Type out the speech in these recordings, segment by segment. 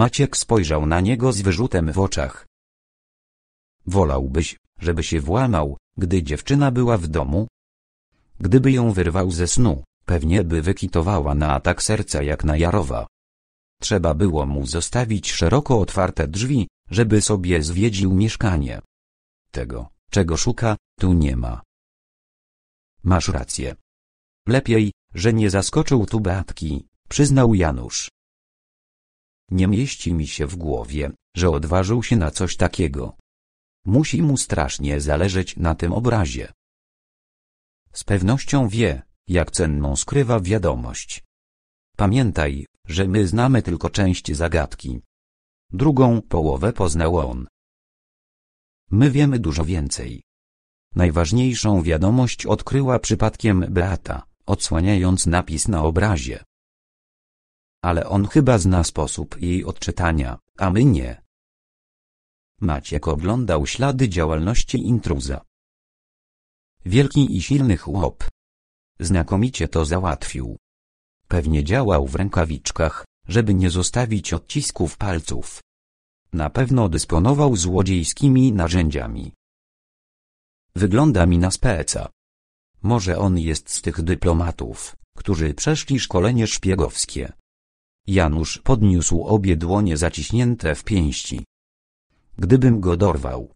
Maciek spojrzał na niego z wyrzutem w oczach. Wolałbyś, żeby się włamał, gdy dziewczyna była w domu? Gdyby ją wyrwał ze snu, pewnie by wykitowała na atak serca jak na Jarowa. Trzeba było mu zostawić szeroko otwarte drzwi, żeby sobie zwiedził mieszkanie. Tego, czego szuka, tu nie ma. Masz rację. Lepiej, że nie zaskoczył tu Beatki, przyznał Janusz. Nie mieści mi się w głowie, że odważył się na coś takiego. Musi mu strasznie zależeć na tym obrazie. Z pewnością wie, jak cenną skrywa wiadomość. Pamiętaj, że my znamy tylko część zagadki. Drugą połowę poznał on. My wiemy dużo więcej. Najważniejszą wiadomość odkryła przypadkiem Beata, odsłaniając napis na obrazie ale on chyba zna sposób jej odczytania, a my nie. Maciek oglądał ślady działalności intruza. Wielki i silny chłop. Znakomicie to załatwił. Pewnie działał w rękawiczkach, żeby nie zostawić odcisków palców. Na pewno dysponował złodziejskimi narzędziami. Wygląda mi na speca. Może on jest z tych dyplomatów, którzy przeszli szkolenie szpiegowskie. Janusz podniósł obie dłonie zaciśnięte w pięści. Gdybym go dorwał.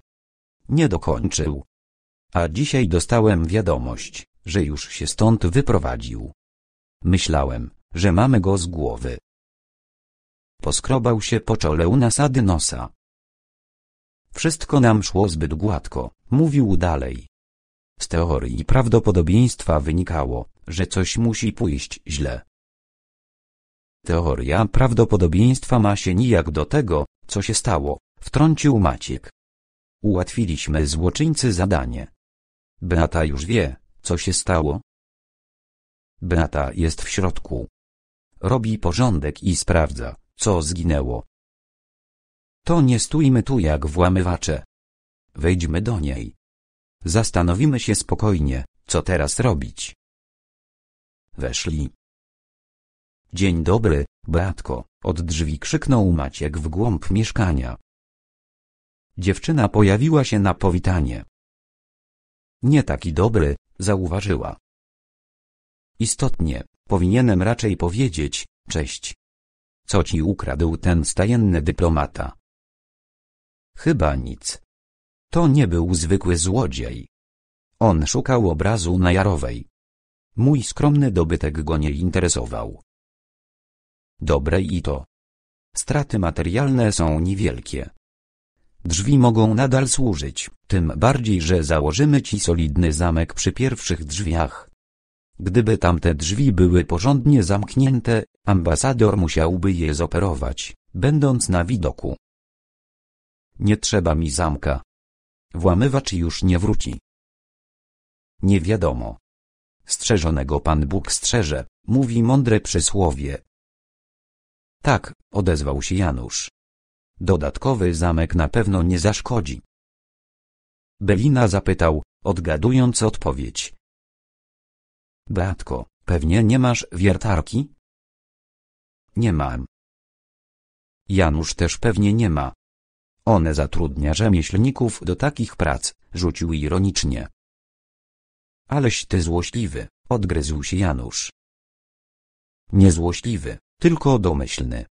Nie dokończył. A dzisiaj dostałem wiadomość, że już się stąd wyprowadził. Myślałem, że mamy go z głowy. Poskrobał się po czole u nasady nosa. Wszystko nam szło zbyt gładko, mówił dalej. Z teorii prawdopodobieństwa wynikało, że coś musi pójść źle, Teoria prawdopodobieństwa ma się nijak do tego, co się stało, wtrącił Maciek. Ułatwiliśmy złoczyńcy zadanie. Beata już wie, co się stało. Beata jest w środku. Robi porządek i sprawdza, co zginęło. To nie stójmy tu jak włamywacze. Wejdźmy do niej. Zastanowimy się spokojnie, co teraz robić. Weszli. Dzień dobry, Beatko, od drzwi krzyknął Maciek w głąb mieszkania. Dziewczyna pojawiła się na powitanie. Nie taki dobry, zauważyła. Istotnie, powinienem raczej powiedzieć, cześć. Co ci ukradł ten stajenny dyplomata? Chyba nic. To nie był zwykły złodziej. On szukał obrazu na Jarowej. Mój skromny dobytek go nie interesował. Dobre i to. Straty materialne są niewielkie. Drzwi mogą nadal służyć, tym bardziej, że założymy ci solidny zamek przy pierwszych drzwiach. Gdyby tamte drzwi były porządnie zamknięte, ambasador musiałby je zoperować, będąc na widoku. Nie trzeba mi zamka. Włamywacz już nie wróci. Nie wiadomo. Strzeżonego Pan Bóg strzeże, mówi mądre przysłowie. Tak, odezwał się Janusz. Dodatkowy zamek na pewno nie zaszkodzi. Belina zapytał, odgadując odpowiedź. Beatko, pewnie nie masz wiertarki? Nie mam. Janusz też pewnie nie ma. One zatrudnia rzemieślników do takich prac, rzucił ironicznie. Aleś ty złośliwy, odgryzł się Janusz. Niezłośliwy, tylko domyślny.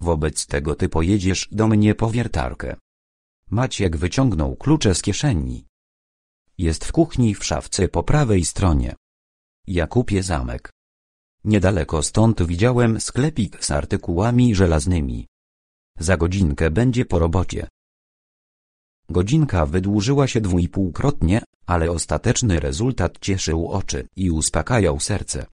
Wobec tego ty pojedziesz do mnie po wiertarkę. Maciek wyciągnął klucze z kieszeni. Jest w kuchni w szafce po prawej stronie. kupię zamek. Niedaleko stąd widziałem sklepik z artykułami żelaznymi. Za godzinkę będzie po robocie. Godzinka wydłużyła się dwójpółkrotnie, ale ostateczny rezultat cieszył oczy i uspokajał serce.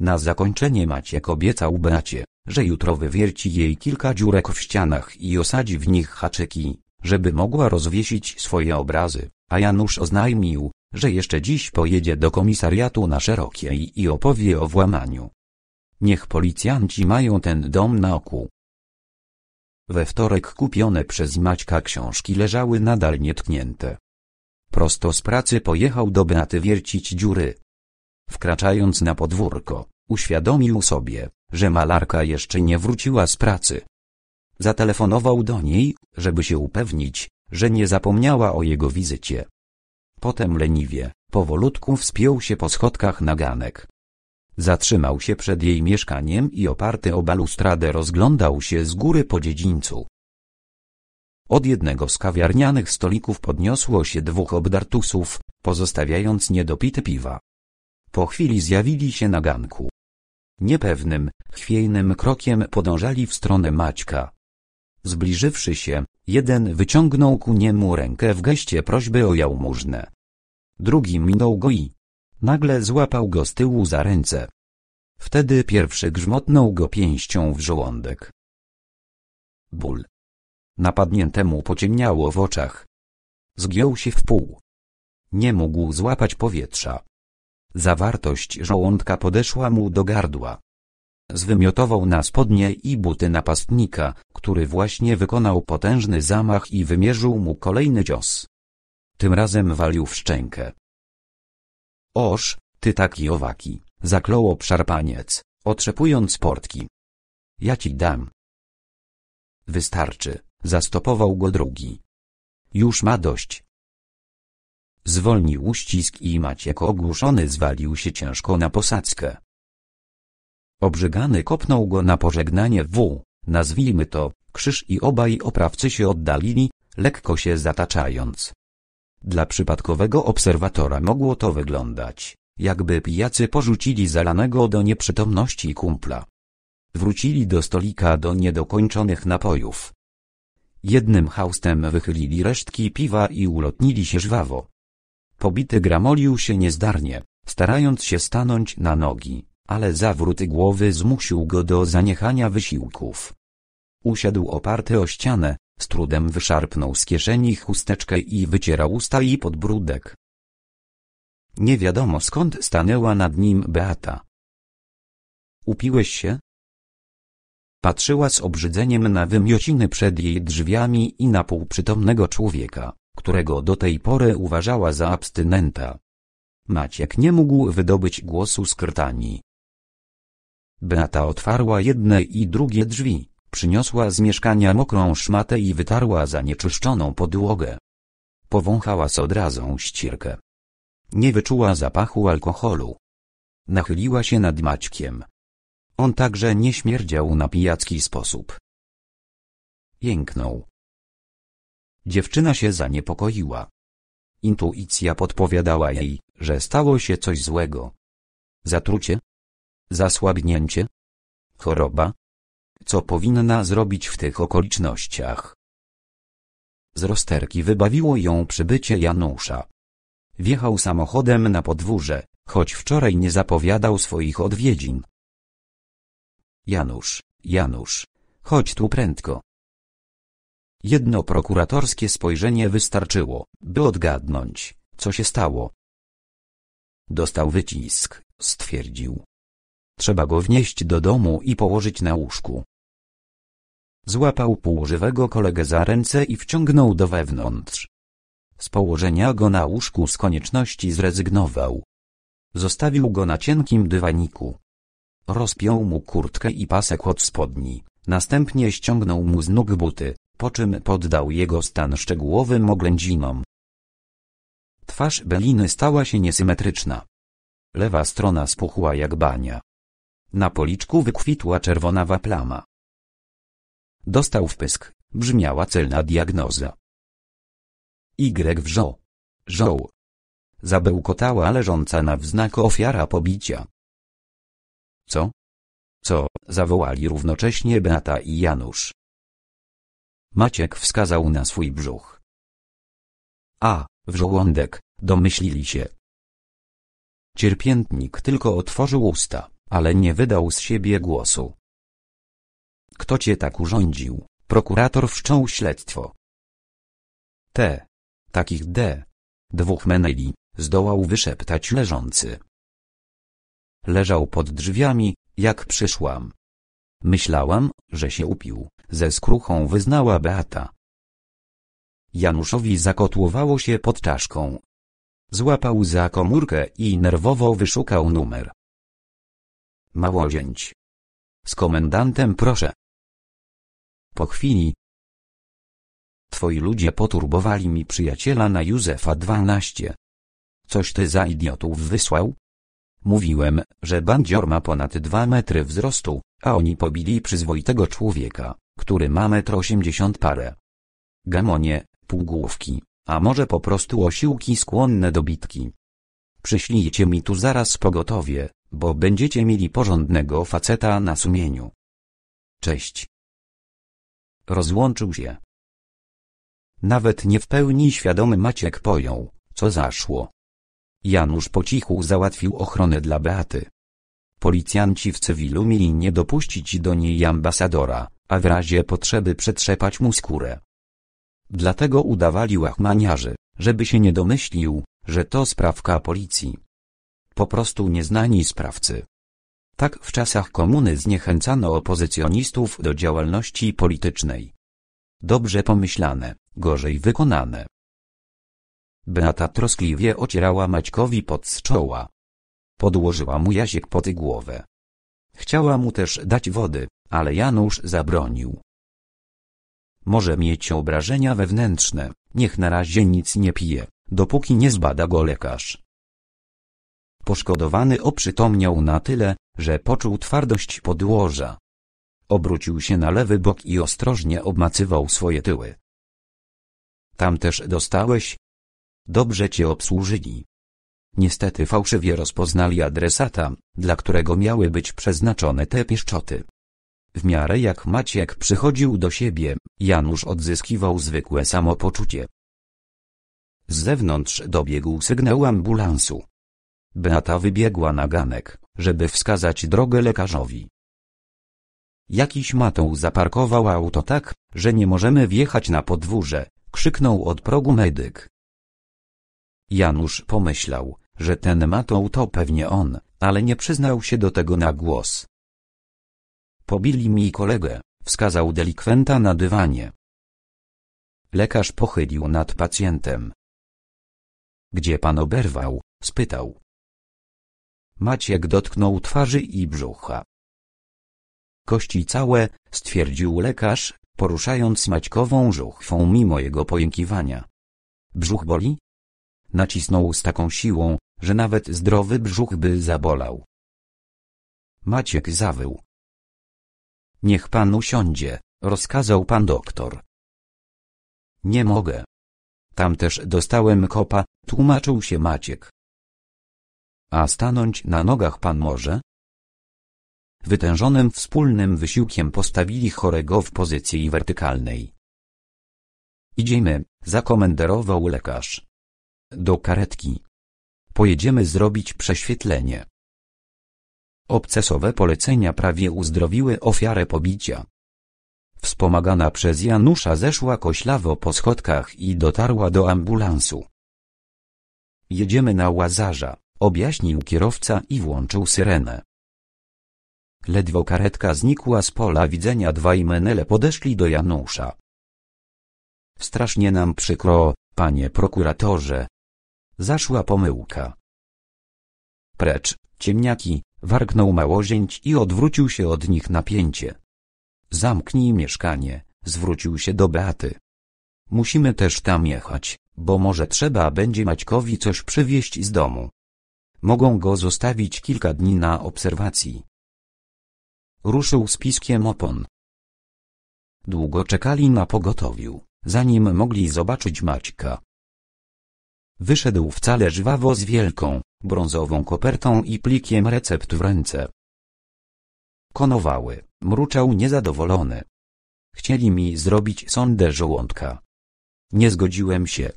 Na zakończenie Maciek obiecał Beacie, że jutro wywierci jej kilka dziurek w ścianach i osadzi w nich haczyki, żeby mogła rozwiesić swoje obrazy, a Janusz oznajmił, że jeszcze dziś pojedzie do komisariatu na Szerokiej i opowie o włamaniu. Niech policjanci mają ten dom na oku. We wtorek kupione przez Maćka książki leżały nadal nietknięte. Prosto z pracy pojechał do Beaty wiercić dziury, Wkraczając na podwórko, uświadomił sobie, że malarka jeszcze nie wróciła z pracy. Zatelefonował do niej, żeby się upewnić, że nie zapomniała o jego wizycie. Potem leniwie, powolutku wspiął się po schodkach na ganek. Zatrzymał się przed jej mieszkaniem i oparty o balustradę rozglądał się z góry po dziedzińcu. Od jednego z kawiarnianych stolików podniosło się dwóch obdartusów, pozostawiając niedopite piwa. Po chwili zjawili się na ganku. Niepewnym, chwiejnym krokiem podążali w stronę Maćka. Zbliżywszy się, jeden wyciągnął ku niemu rękę w geście prośby o jałmużnę. Drugi minął go i nagle złapał go z tyłu za ręce. Wtedy pierwszy grzmotnął go pięścią w żołądek. Ból. Napadniętemu pociemniało w oczach. Zgiął się w pół. Nie mógł złapać powietrza. Zawartość żołądka podeszła mu do gardła. Zwymiotował na spodnie i buty napastnika, który właśnie wykonał potężny zamach i wymierzył mu kolejny cios. Tym razem walił w szczękę. Oż, ty taki owaki, zaklął szarpaniec, otrzepując portki. Ja ci dam. Wystarczy, zastopował go drugi. Już ma dość, Zwolnił uścisk i Maciek ogłuszony zwalił się ciężko na posadzkę. Obrzygany kopnął go na pożegnanie w, nazwijmy to, krzyż i obaj oprawcy się oddalili, lekko się zataczając. Dla przypadkowego obserwatora mogło to wyglądać, jakby pijacy porzucili zalanego do nieprzytomności kumpla. Wrócili do stolika do niedokończonych napojów. Jednym haustem wychylili resztki piwa i ulotnili się żwawo. Pobity gramolił się niezdarnie, starając się stanąć na nogi, ale zawrót głowy zmusił go do zaniechania wysiłków. Usiadł oparty o ścianę, z trudem wyszarpnął z kieszeni chusteczkę i wycierał usta i podbródek. Nie wiadomo skąd stanęła nad nim Beata. Upiłeś się? Patrzyła z obrzydzeniem na wymiociny przed jej drzwiami i na półprzytomnego człowieka, którego do tej pory uważała za abstynenta. Maciek nie mógł wydobyć głosu z krtani. Beata otwarła jedne i drugie drzwi, przyniosła z mieszkania mokrą szmatę i wytarła zanieczyszczoną podłogę. Powąchała z odrazą ścierkę. Nie wyczuła zapachu alkoholu. Nachyliła się nad Maćkiem. On także nie śmierdział na pijacki sposób. Jęknął. Dziewczyna się zaniepokoiła. Intuicja podpowiadała jej, że stało się coś złego. Zatrucie? Zasłabnięcie? Choroba? Co powinna zrobić w tych okolicznościach? Z rozterki wybawiło ją przybycie Janusza. Wjechał samochodem na podwórze, choć wczoraj nie zapowiadał swoich odwiedzin. Janusz, Janusz, chodź tu prędko. Jedno prokuratorskie spojrzenie wystarczyło, by odgadnąć, co się stało. Dostał wycisk, stwierdził. Trzeba go wnieść do domu i położyć na łóżku. Złapał półżywego kolegę za ręce i wciągnął do wewnątrz. Z położenia go na łóżku z konieczności zrezygnował. Zostawił go na cienkim dywaniku. Rozpiął mu kurtkę i pasek od spodni, następnie ściągnął mu z nóg buty, po czym poddał jego stan szczegółowym oględzinom. Twarz Beliny stała się niesymetryczna. Lewa strona spuchła jak bania. Na policzku wykwitła czerwonawa plama. Dostał wpysk, brzmiała celna diagnoza. Y wrzo. Żoł. Zabełkotała leżąca na wznak ofiara pobicia. Co? Co? zawołali równocześnie Beata i Janusz. Maciek wskazał na swój brzuch. A, w żołądek, domyślili się. Cierpiętnik tylko otworzył usta, ale nie wydał z siebie głosu. Kto cię tak urządził? Prokurator wszczął śledztwo. T. Takich D. Dwóch meneli, zdołał wyszeptać leżący. Leżał pod drzwiami, jak przyszłam. Myślałam, że się upił ze skruchą wyznała Beata. Januszowi zakotłowało się pod czaszką. Złapał za komórkę i nerwowo wyszukał numer. Małozięć. Z komendantem proszę. Po chwili. Twoi ludzie poturbowali mi przyjaciela na Józefa 12. Coś ty za idiotów wysłał? Mówiłem, że bandzior ma ponad dwa metry wzrostu. A oni pobili przyzwoitego człowieka, który ma metr osiemdziesiąt parę. Gamonie, półgłówki, a może po prostu osiłki skłonne do bitki. Przyślijcie mi tu zaraz pogotowie, bo będziecie mieli porządnego faceta na sumieniu. Cześć. Rozłączył się. Nawet nie w pełni świadomy Maciek pojął, co zaszło. Janusz po cichu załatwił ochronę dla Beaty. Policjanci w cywilu mieli nie dopuścić do niej ambasadora, a w razie potrzeby przetrzepać mu skórę. Dlatego udawali łachmaniarzy, żeby się nie domyślił, że to sprawka policji. Po prostu nieznani sprawcy. Tak w czasach komuny zniechęcano opozycjonistów do działalności politycznej. Dobrze pomyślane, gorzej wykonane. Beata troskliwie ocierała Maćkowi pod z czoła. Podłożyła mu Jasiek pod głowę. Chciała mu też dać wody, ale Janusz zabronił. Może mieć obrażenia wewnętrzne, niech na razie nic nie pije, dopóki nie zbada go lekarz. Poszkodowany oprzytomniał na tyle, że poczuł twardość podłoża. Obrócił się na lewy bok i ostrożnie obmacywał swoje tyły. Tam też dostałeś? Dobrze cię obsłużyli. Niestety fałszywie rozpoznali adresata, dla którego miały być przeznaczone te pieszczoty. W miarę jak Maciek przychodził do siebie, Janusz odzyskiwał zwykłe samopoczucie. Z zewnątrz dobiegł sygnał ambulansu. Beata wybiegła na ganek, żeby wskazać drogę lekarzowi. Jakiś matą zaparkował auto tak, że nie możemy wjechać na podwórze, krzyknął od progu medyk. Janusz pomyślał, że ten matoł to pewnie on, ale nie przyznał się do tego na głos. Pobili mi kolegę, wskazał delikwenta na dywanie. Lekarz pochylił nad pacjentem. Gdzie pan oberwał? spytał. Maciek dotknął twarzy i brzucha. Kości całe, stwierdził lekarz, poruszając Maćkową żuchwą mimo jego pojękiwania. Brzuch boli? Nacisnął z taką siłą, że nawet zdrowy brzuch by zabolał. Maciek zawył. Niech pan usiądzie, rozkazał pan doktor. Nie mogę. Tam też dostałem kopa, tłumaczył się Maciek. A stanąć na nogach pan może? Wytężonym wspólnym wysiłkiem postawili chorego w pozycji wertykalnej. Idziemy, zakomenderował lekarz. Do karetki. Pojedziemy zrobić prześwietlenie. Obcesowe polecenia prawie uzdrowiły ofiarę pobicia. Wspomagana przez Janusza zeszła koślawo po schodkach i dotarła do ambulansu. Jedziemy na Łazarza, objaśnił kierowca i włączył syrenę. Ledwo karetka znikła z pola widzenia dwaj menele podeszli do Janusza. Strasznie nam przykro, panie prokuratorze, Zaszła pomyłka. Precz, ciemniaki, wargnął małozięć i odwrócił się od nich napięcie. Zamknij mieszkanie, zwrócił się do Beaty. Musimy też tam jechać, bo może trzeba będzie Maćkowi coś przywieźć z domu. Mogą go zostawić kilka dni na obserwacji. Ruszył z piskiem opon. Długo czekali na pogotowiu, zanim mogli zobaczyć Maćka. Wyszedł wcale żwawo z wielką, brązową kopertą i plikiem recept w ręce. Konowały, mruczał niezadowolony. Chcieli mi zrobić sondę żołądka. Nie zgodziłem się.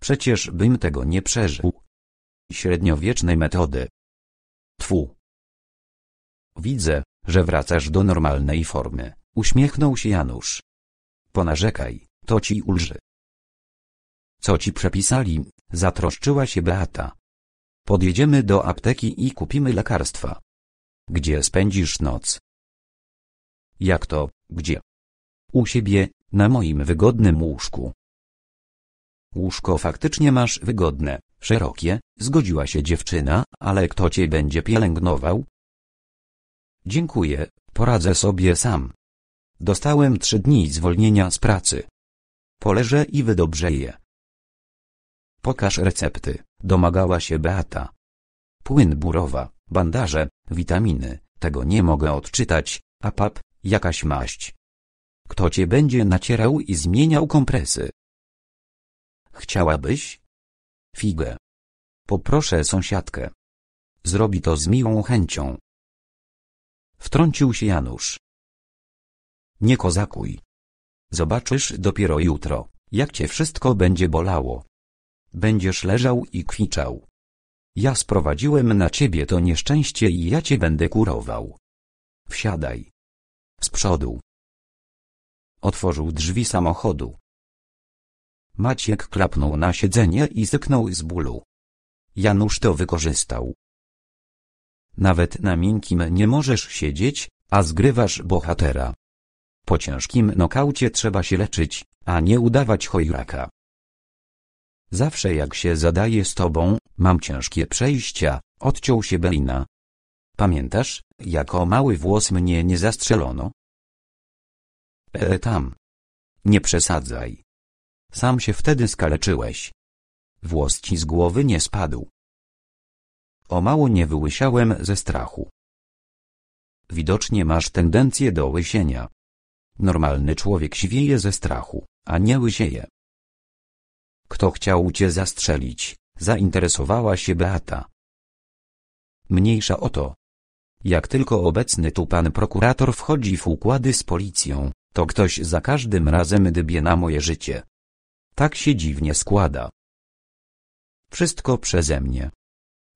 Przecież bym tego nie przeżył. Średniowiecznej metody. Twu. Widzę, że wracasz do normalnej formy, uśmiechnął się Janusz. Ponarzekaj, to ci ulży. Co ci przepisali? Zatroszczyła się Beata. Podjedziemy do apteki i kupimy lekarstwa. Gdzie spędzisz noc? Jak to, gdzie? U siebie, na moim wygodnym łóżku. Łóżko faktycznie masz wygodne, szerokie, zgodziła się dziewczyna, ale kto cię będzie pielęgnował? Dziękuję, poradzę sobie sam. Dostałem trzy dni zwolnienia z pracy. Poleżę i wydobrzeję. Pokaż recepty, domagała się Beata. Płyn burowa, bandaże, witaminy, tego nie mogę odczytać, a pap, jakaś maść. Kto cię będzie nacierał i zmieniał kompresy? Chciałabyś? Figę. Poproszę sąsiadkę. Zrobi to z miłą chęcią. Wtrącił się Janusz. Nie kozakuj. Zobaczysz dopiero jutro, jak cię wszystko będzie bolało. Będziesz leżał i kwiczał. Ja sprowadziłem na ciebie to nieszczęście i ja cię będę kurował. Wsiadaj. Z przodu. Otworzył drzwi samochodu. Maciek klapnął na siedzenie i zyknął z bólu. Janusz to wykorzystał. Nawet na miękkim nie możesz siedzieć, a zgrywasz bohatera. Po ciężkim nokaucie trzeba się leczyć, a nie udawać chojraka. Zawsze jak się zadaję z tobą, mam ciężkie przejścia, odciął się Belina. Pamiętasz, jako mały włos mnie nie zastrzelono? E tam. Nie przesadzaj. Sam się wtedy skaleczyłeś. Włos ci z głowy nie spadł. O mało nie wyłysiałem ze strachu. Widocznie masz tendencję do łysienia. Normalny człowiek siwieje ze strachu, a nie łysieje. Kto chciał cię zastrzelić? Zainteresowała się Beata. Mniejsza o to. Jak tylko obecny tu pan prokurator wchodzi w układy z policją, to ktoś za każdym razem dybie na moje życie. Tak się dziwnie składa. Wszystko przeze mnie.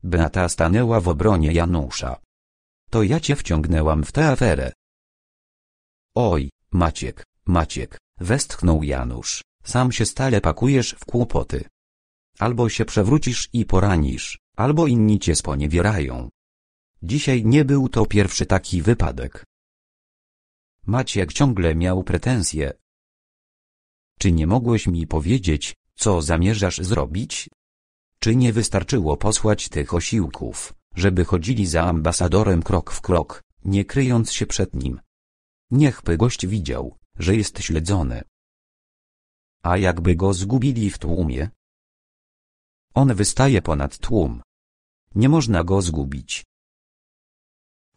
Beata stanęła w obronie Janusza. To ja cię wciągnęłam w tę aferę. Oj, Maciek, Maciek, westchnął Janusz. Sam się stale pakujesz w kłopoty. Albo się przewrócisz i poranisz, albo inni cię sponiewierają. Dzisiaj nie był to pierwszy taki wypadek. Maciek ciągle miał pretensje. Czy nie mogłeś mi powiedzieć, co zamierzasz zrobić? Czy nie wystarczyło posłać tych osiłków, żeby chodzili za ambasadorem krok w krok, nie kryjąc się przed nim? Niechby gość widział, że jest śledzony. A jakby go zgubili w tłumie? On wystaje ponad tłum. Nie można go zgubić.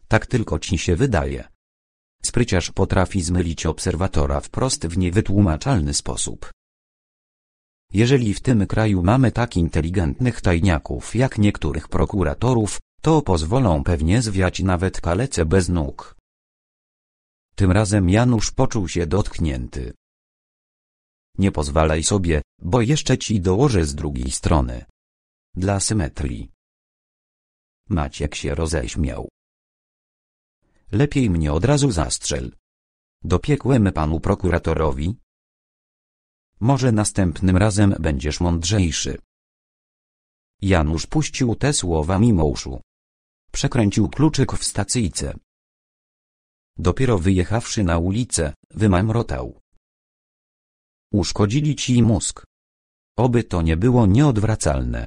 Tak tylko ci się wydaje. Spryciarz potrafi zmylić obserwatora wprost w niewytłumaczalny sposób. Jeżeli w tym kraju mamy tak inteligentnych tajniaków jak niektórych prokuratorów, to pozwolą pewnie zwiać nawet kalece bez nóg. Tym razem Janusz poczuł się dotknięty. Nie pozwalaj sobie, bo jeszcze ci dołożę z drugiej strony. Dla symetrii. Maciek się roześmiał. Lepiej mnie od razu zastrzel. Dopiekłem panu prokuratorowi? Może następnym razem będziesz mądrzejszy. Janusz puścił te słowa mimo uszu. Przekręcił kluczyk w stacyjce. Dopiero wyjechawszy na ulicę, wymamrotał. Uszkodzili ci mózg. Oby to nie było nieodwracalne.